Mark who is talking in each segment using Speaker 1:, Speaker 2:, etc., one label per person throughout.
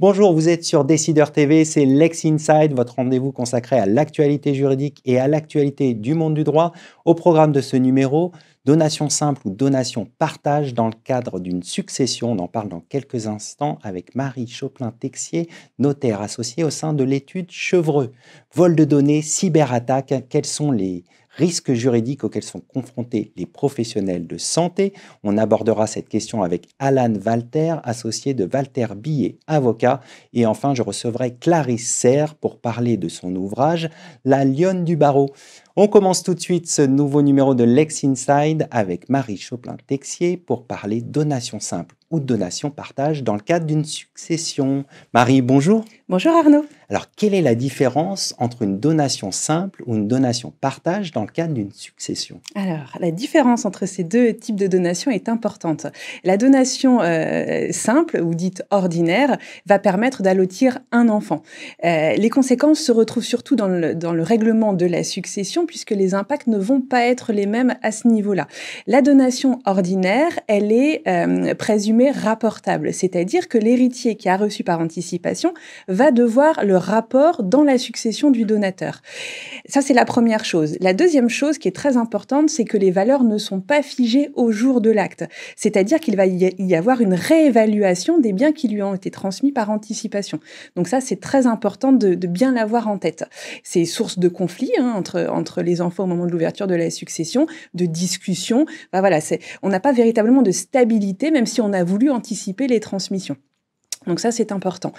Speaker 1: Bonjour, vous êtes sur Décideur TV, c'est Lex Inside, votre rendez-vous consacré à l'actualité juridique et à l'actualité du monde du droit. Au programme de ce numéro, donation simple ou donation partage dans le cadre d'une succession. On en parle dans quelques instants avec Marie Choplin-Texier, notaire associée au sein de l'étude Chevreux. Vol de données, cyberattaque, quels sont les risques juridiques auxquels sont confrontés les professionnels de santé. On abordera cette question avec Alan Walter, associé de Walter Billet, avocat. Et enfin, je recevrai Clarisse Serre pour parler de son ouvrage La lionne du barreau. On commence tout de suite ce nouveau numéro de Lex Inside avec Marie Choplin-Texier pour parler donation simple ou de donation partage dans le cadre d'une succession. Marie, bonjour. Bonjour Arnaud. Alors, quelle est la différence entre une donation simple ou une donation partage dans le cadre d'une succession
Speaker 2: Alors, la différence entre ces deux types de donations est importante. La donation euh, simple ou dite ordinaire va permettre d'allotir un enfant. Euh, les conséquences se retrouvent surtout dans le, dans le règlement de la succession puisque les impacts ne vont pas être les mêmes à ce niveau-là. La donation ordinaire, elle est euh, présumée rapportable, c'est-à-dire que l'héritier qui a reçu par anticipation va devoir le rapport dans la succession du donateur. Ça, c'est la première chose. La deuxième chose qui est très importante, c'est que les valeurs ne sont pas figées au jour de l'acte, c'est-à-dire qu'il va y avoir une réévaluation des biens qui lui ont été transmis par anticipation. Donc ça, c'est très important de, bien l'avoir en tête. C'est source de conflits hein, entre, entre les enfants au moment de l'ouverture de la succession, de discussions. Ben voilà, on n'a pas véritablement de stabilité, même si on a voulu anticiper les transmissions. Donc ça, c'est important.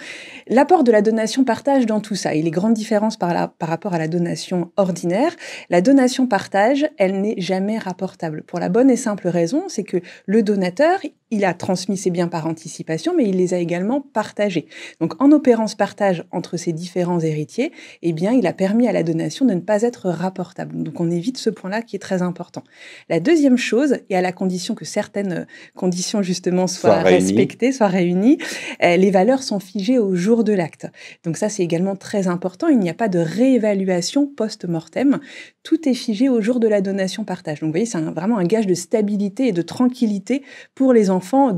Speaker 2: L'apport de la donation partage dans tout ça et les grandes différences par, par rapport à la donation ordinaire, la donation partage, elle n'est jamais rapportable. Pour la bonne et simple raison, c'est que le donateur, il a transmis ses biens par anticipation, mais il les a également partagés. Donc en opérant ce partage entre ses différents héritiers, eh bien, il a permis à la donation de ne pas être rapportable. Donc on évite ce point-là qui est très important. La deuxième chose, et à la condition que certaines euh, conditions justement soient, respectées, soient réunies, euh, les valeurs sont figées au jour de l'acte. Donc ça, c'est également très important. Il n'y a pas de réévaluation post-mortem. Tout est figé au jour de la donation partage. Donc vous voyez, c'est vraiment un gage de stabilité et de tranquillité pour les enfants enfants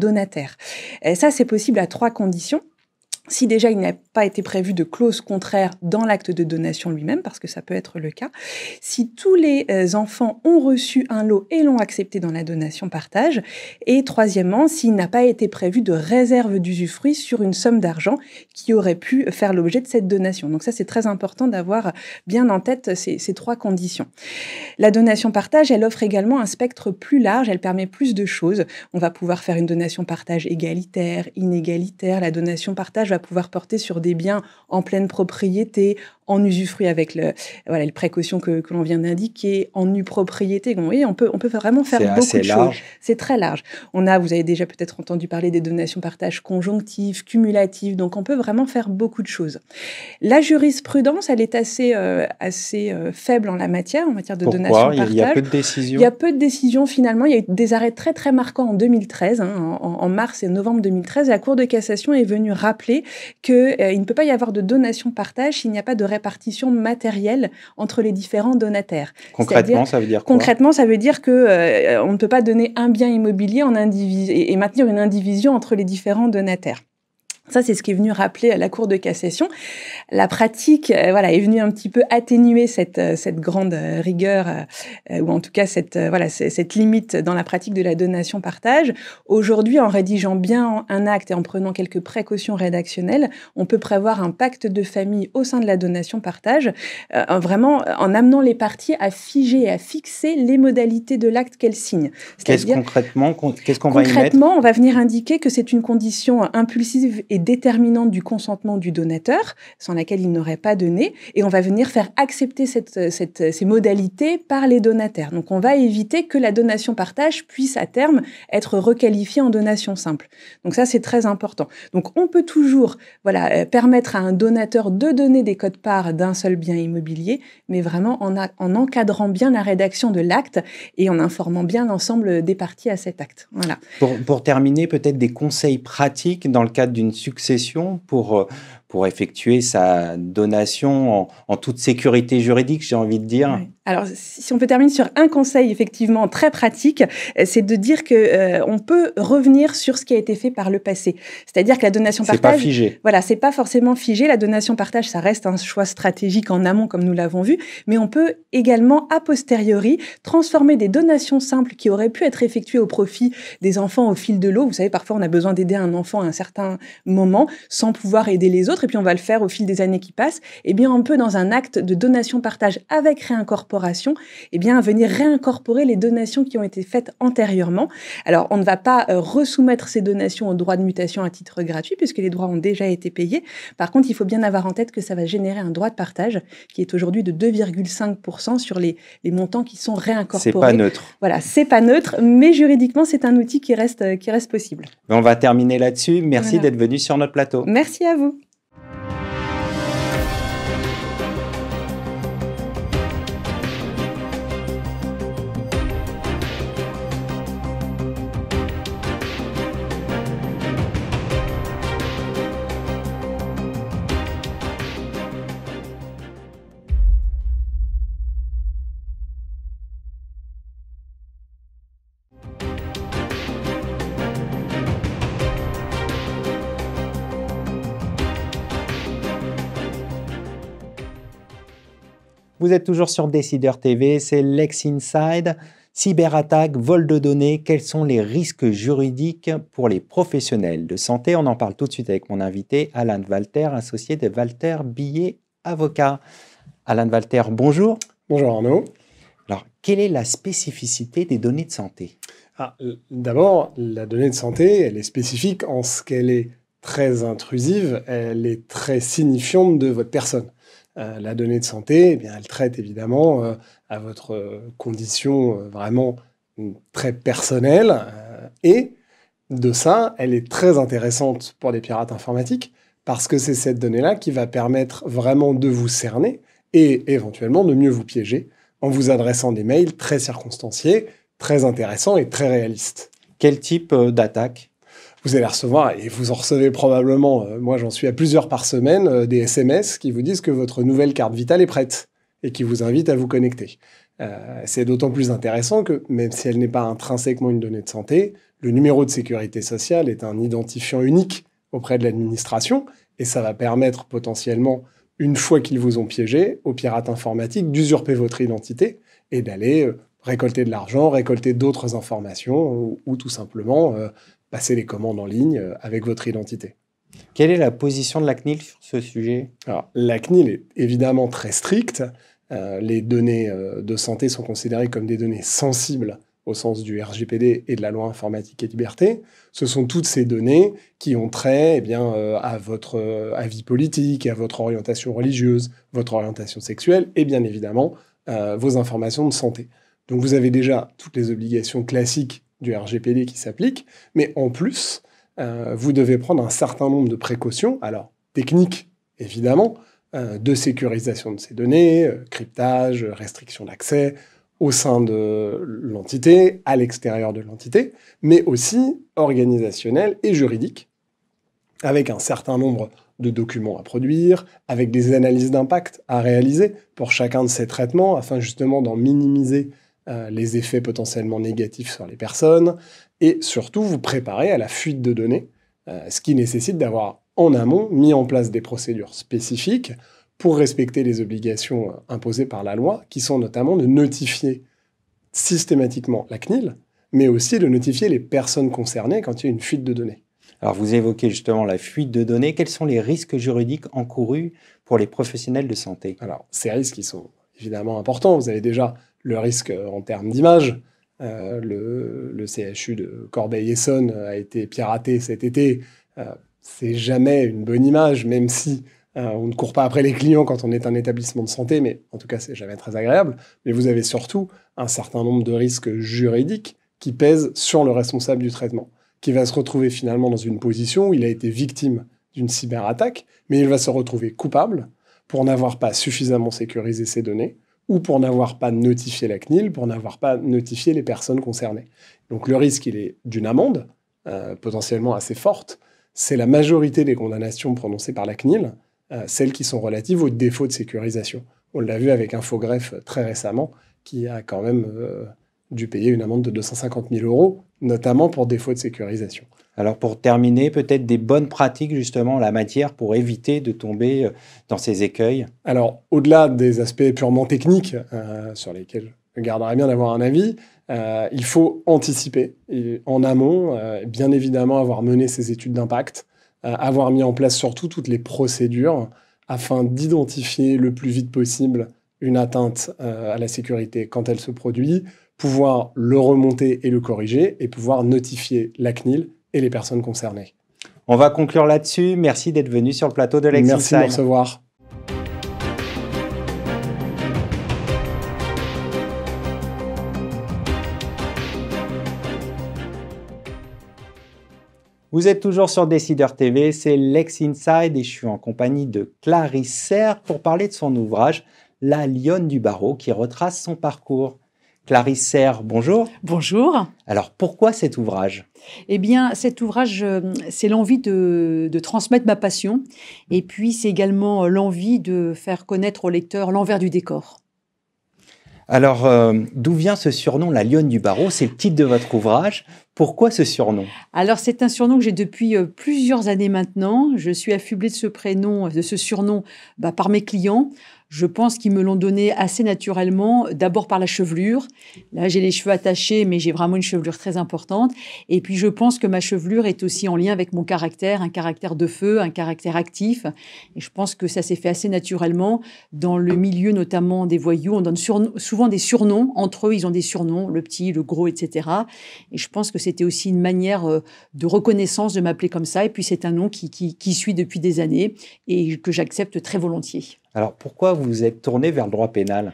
Speaker 2: Et ça, c'est possible à trois conditions si déjà il n'a pas été prévu de clause contraire dans l'acte de donation lui-même, parce que ça peut être le cas, si tous les euh, enfants ont reçu un lot et l'ont accepté dans la donation partage, et troisièmement, s'il n'a pas été prévu de réserve d'usufruit sur une somme d'argent qui aurait pu faire l'objet de cette donation. Donc ça, c'est très important d'avoir bien en tête ces, ces, trois conditions. La donation partage, elle offre également un spectre plus large, elle permet plus de choses. On va pouvoir faire une donation partage égalitaire, inégalitaire, la donation partage à pouvoir porter sur des biens en pleine propriété, en usufruit avec le, voilà, les précautions que, l'on vient d'indiquer, en nue propriété. Vous voyez, on peut, on peut vraiment faire beaucoup de choses. C'est très large. On a, vous avez déjà peut-être entendu parler des donations partage conjonctives, cumulatives. Donc, on peut vraiment faire beaucoup de choses. La jurisprudence, elle est assez, euh, assez euh, faible en la matière, en matière de donations donation partage. Il y a peu de décisions. Il y a peu de décisions finalement. Il y a eu des arrêts très très marquants en 2013, hein, en, mars et novembre 2013. La Cour de cassation est venue rappeler qu'il euh, ne peut pas y avoir de donation-partage s'il n'y a pas de répartition matérielle entre les différents donataires. Concrètement, ça veut dire quoi Concrètement, ça veut dire que euh, ne peut pas donner un bien immobilier en et maintenir une indivision entre les différents donataires. Ça, c'est ce qui est venu rappeler à la Cour de cassation. La pratique euh, voilà, est venue un petit peu atténuer cette, euh, cette grande euh, rigueur, ou en tout cas cette, voilà, cette limite dans la pratique de la donation-partage. Aujourd'hui, en rédigeant bien un acte et en prenant quelques précautions rédactionnelles, on peut prévoir un pacte de famille au sein de la donation-partage, vraiment en amenant les parties à figer et à fixer les modalités de l'acte qu'elles signent. Qu'est-ce
Speaker 1: concrètement qu'on ce qu'on va y mettre Concrètement,
Speaker 2: on va venir indiquer que c'est une condition impulsive et déterminante du consentement du donateur, sans laquelle il n'aurait pas donné, et on va venir faire accepter cette, euh, euh, ces modalités par les donataires. Donc on va éviter que la donation partage puisse à terme être requalifiée en donation simple. Donc ça c'est très important. Donc on peut toujours voilà, euh, permettre à un donateur de donner des codes parts d'un seul bien immobilier, mais vraiment en, en encadrant bien la rédaction de l'acte et en informant bien l'ensemble des parties à cet acte.
Speaker 1: Voilà. Pour, pour terminer, peut-être des conseils pratiques dans le cadre d'une succession pour, euh, pour effectuer sa donation en, toute sécurité juridique, j'ai envie de dire.
Speaker 2: Alors, si on peut terminer sur un conseil effectivement très pratique, euh, c'est de dire que euh, on peut revenir sur ce qui a été fait par le passé. C'est-à-dire que la donation partage, c'est pas figé. Voilà, c'est pas forcément figé. La donation partage, ça reste un choix stratégique en amont, comme nous l'avons vu, mais on peut également a posteriori transformer des donations simples qui auraient pu être effectuées au profit des enfants au fil de l'eau. Vous savez, parfois on a besoin d'aider un enfant à un certain moment sans pouvoir aider les autres, et puis on va le faire au fil des années qui passent, et eh bien on peut dans un acte de donation-partage avec réincorporation, et eh bien venir réincorporer les donations qui ont été faites antérieurement. Alors on ne va pas euh, resoumettre ces donations aux droits de mutation à titre gratuit, puisque les droits ont déjà été payés. Par contre, il faut bien avoir en tête que ça va générer un droit de partage qui est aujourd'hui de 2,5% sur les, montants qui sont réincorporés. C'est pas neutre. Voilà, c'est pas neutre, mais juridiquement, c'est un outil qui reste, euh, qui reste possible.
Speaker 1: On va terminer là-dessus. Merci d'être venu sur notre plateau.
Speaker 2: Merci à vous.
Speaker 1: Vous êtes toujours sur Décideur TV, c'est Lex Inside. Cyberattaque, vol de données, quels sont les risques juridiques pour les professionnels de santé On en parle tout de suite avec mon invité, Alain Walter, associé de Walter Billet Avocat. Alain Walter, bonjour. Bonjour Arnaud. Alors, quelle est la spécificité des données de santé
Speaker 3: ah, euh, D'abord, la donnée de santé, elle est spécifique en ce qu'elle est très intrusive, elle est très signifiante de votre personne. Euh, la donnée de santé, eh bien, elle traite évidemment euh, à votre euh, condition vraiment mm, très personnelle. et de ça, elle est très intéressante pour les pirates informatiques parce que c'est cette donnée-là qui va permettre vraiment de vous cerner et éventuellement de mieux vous piéger en vous adressant des mails très circonstanciés, très intéressants et très réalistes. Quel type d'attaque vous allez recevoir, et vous en recevez probablement, euh, moi j'en suis à plusieurs par semaine, euh, des SMS qui vous disent que votre nouvelle carte vitale est prête et qui vous invite à vous connecter. Euh, c'est d'autant plus intéressant que, même si elle n'est pas intrinsèquement une donnée de santé, le numéro de sécurité sociale est un identifiant unique auprès de l'administration, et ça va permettre potentiellement, une fois qu'ils vous ont piégé, aux pirates informatiques d'usurper votre identité et d'aller récolter de l'argent, récolter d'autres informations, ou, tout simplement passer les commandes en ligne euh, avec votre identité. Quelle est la position de la CNIL sur ce sujet Alors, La CNIL est évidemment très stricte. Euh, les données euh, de santé sont considérées comme des données sensibles au sens du RGPD et de la loi informatique et liberté. Ce sont toutes ces données qui ont trait eh bien, à votre avis politique, à votre orientation religieuse, votre orientation sexuelle et bien évidemment vos informations de santé. Donc vous avez déjà toutes les obligations classiques du RGPD qui s'applique, mais en plus, euh, vous devez prendre un certain nombre de précautions, alors techniques évidemment, euh, de sécurisation de ces données, euh, cryptage, restriction d'accès au sein de l'entité, à l'extérieur de l'entité, mais aussi organisationnelles et juridiques, avec un certain nombre de documents à produire, avec des analyses d'impact à réaliser pour chacun de ces traitements, afin justement d'en minimiser euh, les effets potentiellement négatifs sur les personnes, et surtout vous préparer à la fuite de données, euh, ce qui nécessite d'avoir en amont mis en place des procédures spécifiques pour respecter les obligations euh, imposées par la loi, qui sont notamment de notifier systématiquement la CNIL, mais aussi
Speaker 1: de notifier les personnes concernées quand il y a une fuite de données. Alors vous évoquez justement la fuite de données. Quels sont les risques juridiques encourus pour les professionnels de santé Alors ces risques, ils sont
Speaker 3: évidemment importants. Vous avez déjà le risque en termes d'image. Euh, le, CHU de Corbeil-Essonne a été piraté cet été. Euh, c'est jamais une bonne image, même si euh, on ne court pas après les clients quand on est un établissement de santé, mais en tout cas, c'est jamais très agréable. Mais vous avez surtout un certain nombre de risques juridiques qui pèsent sur le responsable du traitement, qui va se retrouver finalement dans une position où il a été victime d'une cyberattaque, mais il va se retrouver coupable pour n'avoir pas suffisamment sécurisé ses données, ou pour n'avoir pas notifié la CNIL, pour n'avoir pas notifié les personnes concernées. Donc le risque, il est d'une amende, euh, potentiellement assez forte. C'est la majorité des condamnations prononcées par la CNIL, euh, celles qui sont relatives aux défauts de sécurisation. On l'a vu avec Infogreffe euh, très récemment, qui a quand même dû payer une amende de 250 000 euros,
Speaker 1: notamment pour défaut de sécurisation. Alors pour terminer, peut-être des bonnes pratiques justement en la matière pour éviter de tomber euh, dans ces écueils Alors au-delà des aspects purement
Speaker 3: techniques euh, sur lesquels je garderais bien d'avoir un avis, euh, il faut anticiper en amont, bien évidemment avoir mené ces études d'impact, avoir mis en place surtout toutes les procédures afin d'identifier le plus vite possible une atteinte à la sécurité quand elle se produit, pouvoir le remonter et le corriger, et pouvoir notifier la CNIL et les personnes concernées.
Speaker 1: On va conclure là-dessus. Merci d'être venu sur le plateau de l'Exit. Merci de me recevoir. Vous êtes toujours sur Décideur TV, c'est Lex Inside et je suis en compagnie de Clarisse Serre pour parler de son ouvrage La Lionne du Barreau qui retrace son parcours. Clarisse Serre, bonjour. Bonjour. Alors pourquoi cet ouvrage Eh bien cet ouvrage, euh, c'est l'envie de, transmettre ma
Speaker 4: passion et puis c'est également euh, l'envie de faire connaître au lecteur l'envers du décor.
Speaker 1: Alors, euh, d'où vient ce surnom, la lionne du barreau C'est le titre de votre ouvrage. Pourquoi ce surnom
Speaker 4: Alors, c'est un surnom que j'ai depuis plusieurs années maintenant. Je suis affublée de ce prénom, de ce surnom, bah, par mes clients. Je pense qu'ils me l'ont donné assez naturellement, d'abord par la chevelure. Là, j'ai les cheveux attachés, mais j'ai vraiment une chevelure très importante. Et puis, je pense que ma chevelure est aussi en lien avec mon caractère, un caractère de feu, un caractère actif. Et je pense que ça s'est fait assez naturellement. Dans le milieu, notamment des voyous, on donne souvent des surnoms. Entre eux, ils ont des surnoms, le petit, le gros, etc. Et je pense que c'était aussi une manière euh, de reconnaissance de m'appeler comme ça. Et puis, c'est un nom qui, qui suit depuis des années et que j'accepte très volontiers.
Speaker 1: Alors pourquoi vous vous êtes tourné vers le droit pénal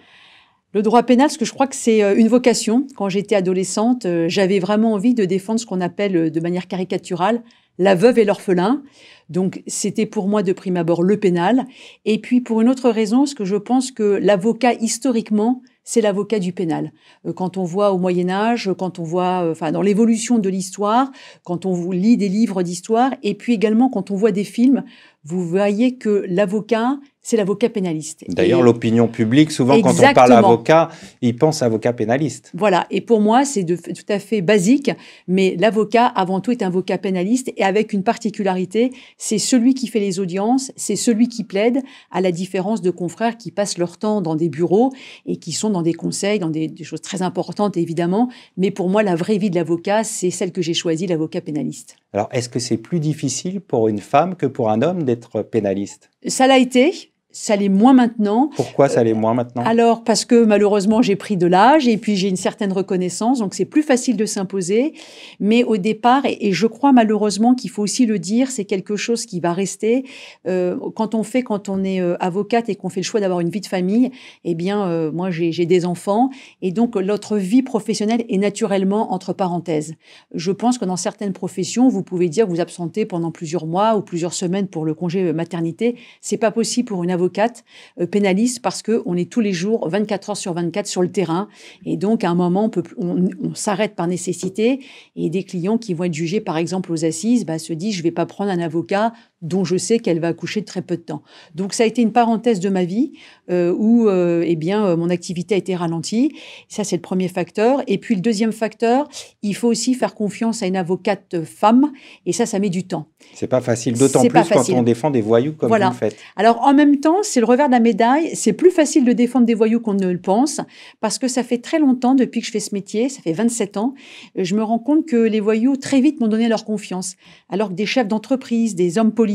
Speaker 4: le droit pénal, parce que je crois que c'est euh, une vocation. Quand j'étais adolescente, euh, j'avais vraiment envie de défendre ce qu'on appelle euh, de manière caricaturale la veuve et l'orphelin. Donc c'était pour moi de prime abord le pénal. Et puis pour une autre raison, ce que je pense que l'avocat historiquement, c'est l'avocat du pénal. Quand on voit au Moyen Âge, quand on voit enfin, dans l'évolution de l'histoire, quand on lit des livres d'histoire, et puis également quand on voit des films, vous voyez que l'avocat, c'est l'avocat pénaliste. D'ailleurs, euh,
Speaker 1: l'opinion publique, souvent quand on parle avocat, il pense avocat pénaliste.
Speaker 4: Voilà, et pour moi, c'est tout à fait basique, mais l'avocat, avant tout, est un avocat pénaliste, et avec une particularité, c'est celui qui fait les audiences, c'est celui qui plaide, à la différence de confrères qui passent leur temps dans des bureaux et qui sont dans des conseils, dans des, des choses très importantes, évidemment, mais pour moi, la vraie vie de l'avocat, c'est celle que j'ai choisie, l'avocat pénaliste.
Speaker 1: Alors, est-ce que c'est plus difficile pour une femme que pour un homme d'être pénaliste
Speaker 4: Ça l'a été ça l'est moins maintenant.
Speaker 1: Pourquoi ça l'est euh, moins maintenant
Speaker 4: Alors parce que malheureusement j'ai pris de l'âge et puis j'ai une certaine reconnaissance, donc c'est plus facile de s'imposer. Mais au départ, et, je crois malheureusement qu'il faut aussi le dire, c'est quelque chose qui va rester. Euh, quand on fait, quand on est euh, avocate et qu'on fait le choix d'avoir une vie de famille, eh bien moi j'ai des enfants et donc l'autre vie professionnelle est naturellement entre parenthèses. Je pense que dans certaines professions, vous pouvez dire vous absentez pendant plusieurs mois ou plusieurs semaines pour le congé maternité. C'est pas possible pour une avocate avocate euh, pénaliste parce qu'on est tous les jours 24 heures sur 24 sur le terrain. Et donc, à un moment, on, s'arrête par nécessité. Et des clients qui vont être jugés, par exemple, aux assises, bah, se disent, je vais pas prendre un avocat dont je sais qu'elle va accoucher très peu de temps. Donc ça a été une parenthèse de ma vie euh, où euh, eh bien euh, mon activité a été ralentie. Ça c'est le premier facteur. Et puis le deuxième facteur, il faut aussi faire confiance à une avocate femme et ça ça met du temps.
Speaker 1: C'est pas facile, d'autant plus quand on défend des voyous comme voilà. vous le faites.
Speaker 4: Alors en même temps, c'est le revers de la médaille. C'est plus facile de défendre des voyous qu'on ne le pense parce que ça fait très longtemps depuis que je fais ce métier, ça fait 27 ans, je me rends compte que les voyous très vite m'ont donné leur confiance, alors que des chefs d'entreprise, des hommes politiques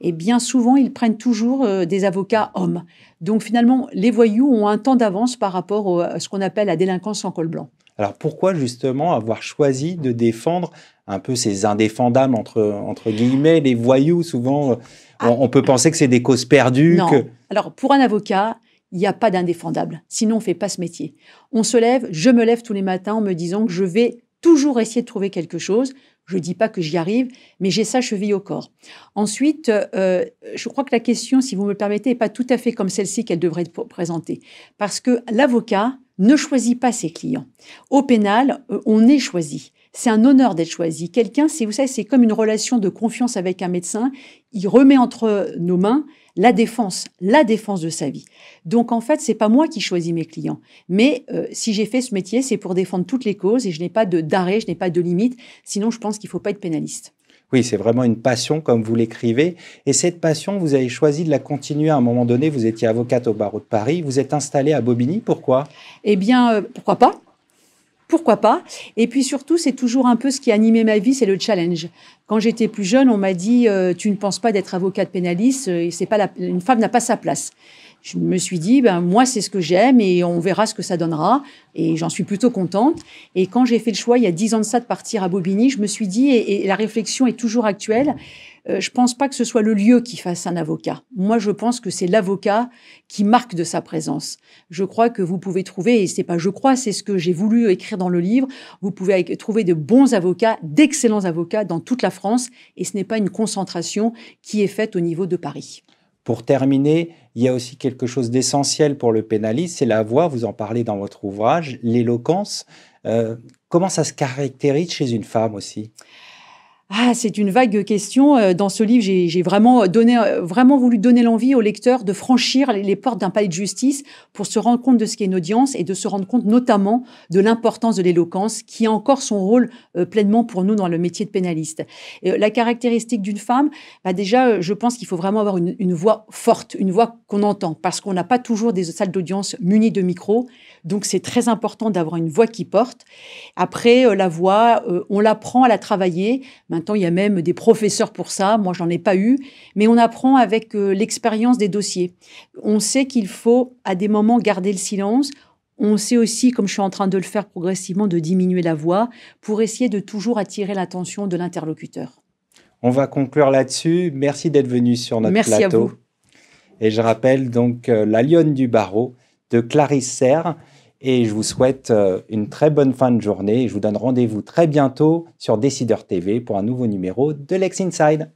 Speaker 4: et bien souvent, ils prennent toujours euh, des avocats hommes. Donc finalement, les voyous ont un temps d'avance par rapport à ce qu'on appelle la délinquance en col blanc.
Speaker 1: Alors pourquoi justement avoir choisi de défendre un peu ces indéfendables, entre, guillemets, les voyous souvent euh, ah. on, peut penser que c'est des causes perdues. Non.
Speaker 4: Alors pour un avocat, il n'y a pas d'indéfendable, sinon on ne fait pas ce métier. On se lève, je me lève tous les matins en me disant que je vais toujours essayer de trouver quelque chose. Je ne dis pas que j'y arrive, mais j'ai ça cheville au corps. Ensuite, euh, je crois que la question, si vous me permettez, n'est pas tout à fait comme celle-ci qu'elle devrait être présentée. Parce que l'avocat ne choisit pas ses clients. Au pénal, euh, on est choisi. C'est un honneur d'être choisi. Quelqu'un, c'est vous savez, c'est comme une relation de confiance avec un médecin. Il remet entre nos mains la défense, la défense de sa vie. Donc en fait, c'est pas moi qui choisis mes clients, mais euh, si j'ai fait ce métier, c'est pour défendre toutes les causes et je n'ai pas de d'arrêt, je n'ai pas de
Speaker 1: limite. Sinon, je pense qu'il faut pas être pénaliste. Oui, c'est vraiment une passion, comme vous l'écrivez. Et cette passion, vous avez choisi de la continuer à un moment donné. Vous étiez avocate au barreau de Paris. Vous êtes installée à Bobigny. Pourquoi Eh bien, euh, pourquoi pas pourquoi pas Et puis surtout, c'est toujours
Speaker 4: un peu ce qui a animé ma vie, c'est le challenge. Quand j'étais plus jeune, on m'a dit euh, tu ne penses pas d'être avocate pénaliste, euh, c'est pas la... une femme n'a pas sa place je me suis dit, ben, moi, c'est ce que j'aime et on verra ce que ça donnera. Et j'en suis plutôt contente. Et quand j'ai fait le choix, il y a dix ans de ça, de partir à Bobigny, je me suis dit, et, la réflexion est toujours actuelle, euh, je pense pas que ce soit le lieu qui fasse un avocat. Moi, je pense que c'est l'avocat qui marque de sa présence. Je crois que vous pouvez trouver, et c'est pas je crois, c'est ce que j'ai voulu écrire dans le livre, vous pouvez trouver de bons avocats, d'excellents avocats dans toute la France, et ce n'est pas une concentration qui est faite au
Speaker 1: niveau de Paris. Pour terminer, il y a aussi quelque chose d'essentiel pour le pénaliste, c'est la voix, vous en parlez dans votre ouvrage, l'éloquence. Euh, comment ça se caractérise chez une femme aussi ah, c'est une vague question. Euh, dans ce livre, j'ai vraiment,
Speaker 4: donné, euh, vraiment voulu donner l'envie au lecteur de franchir les portes d'un palais de justice pour se rendre compte de ce qu'est une audience et de se rendre compte notamment de l'importance de l'éloquence, qui a encore son rôle euh, pleinement pour nous dans le métier de pénaliste. la caractéristique d'une femme, bah, déjà, je pense qu'il faut vraiment avoir une, voix forte, une voix qu'on entend, parce qu'on n'a pas toujours des salles d'audience munies de micros. Donc, c'est très important d'avoir une voix qui porte. Après, la voix, on l'apprend à la travailler. Maintenant, il y a même des professeurs pour ça. Moi, j'en ai pas eu, mais on apprend avec euh, l'expérience des dossiers. On sait qu'il faut à des moments garder le silence. On sait aussi, comme je suis en train de le faire progressivement, de diminuer la voix pour essayer de toujours attirer l'attention de l'interlocuteur.
Speaker 1: On va conclure là-dessus. Merci d'être venu sur notre plateau. Merci à vous. Et je rappelle donc euh, La Lionne du Barreau de Clarisse Serre et je vous souhaite euh, une très bonne fin de journée. Je vous donne rendez-vous très bientôt sur Décideur TV pour un nouveau numéro de Lex Inside.